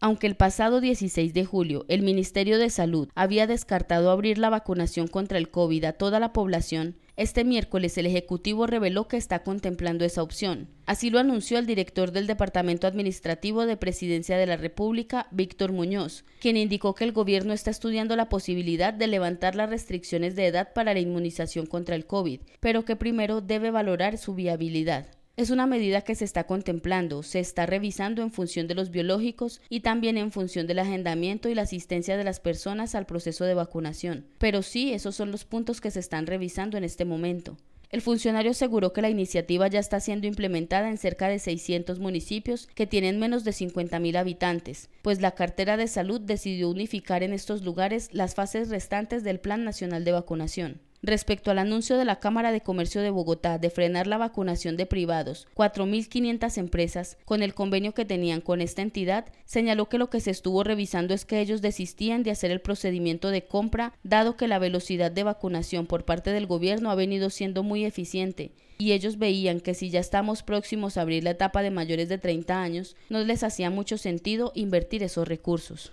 Aunque el pasado 16 de julio el Ministerio de Salud había descartado abrir la vacunación contra el COVID a toda la población, este miércoles el Ejecutivo reveló que está contemplando esa opción. Así lo anunció el director del Departamento Administrativo de Presidencia de la República, Víctor Muñoz, quien indicó que el gobierno está estudiando la posibilidad de levantar las restricciones de edad para la inmunización contra el COVID, pero que primero debe valorar su viabilidad. Es una medida que se está contemplando, se está revisando en función de los biológicos y también en función del agendamiento y la asistencia de las personas al proceso de vacunación. Pero sí, esos son los puntos que se están revisando en este momento. El funcionario aseguró que la iniciativa ya está siendo implementada en cerca de 600 municipios que tienen menos de 50.000 habitantes, pues la cartera de salud decidió unificar en estos lugares las fases restantes del Plan Nacional de Vacunación. Respecto al anuncio de la Cámara de Comercio de Bogotá de frenar la vacunación de privados, cuatro 4.500 empresas, con el convenio que tenían con esta entidad, señaló que lo que se estuvo revisando es que ellos desistían de hacer el procedimiento de compra, dado que la velocidad de vacunación por parte del gobierno ha venido siendo muy eficiente, y ellos veían que si ya estamos próximos a abrir la etapa de mayores de 30 años, no les hacía mucho sentido invertir esos recursos.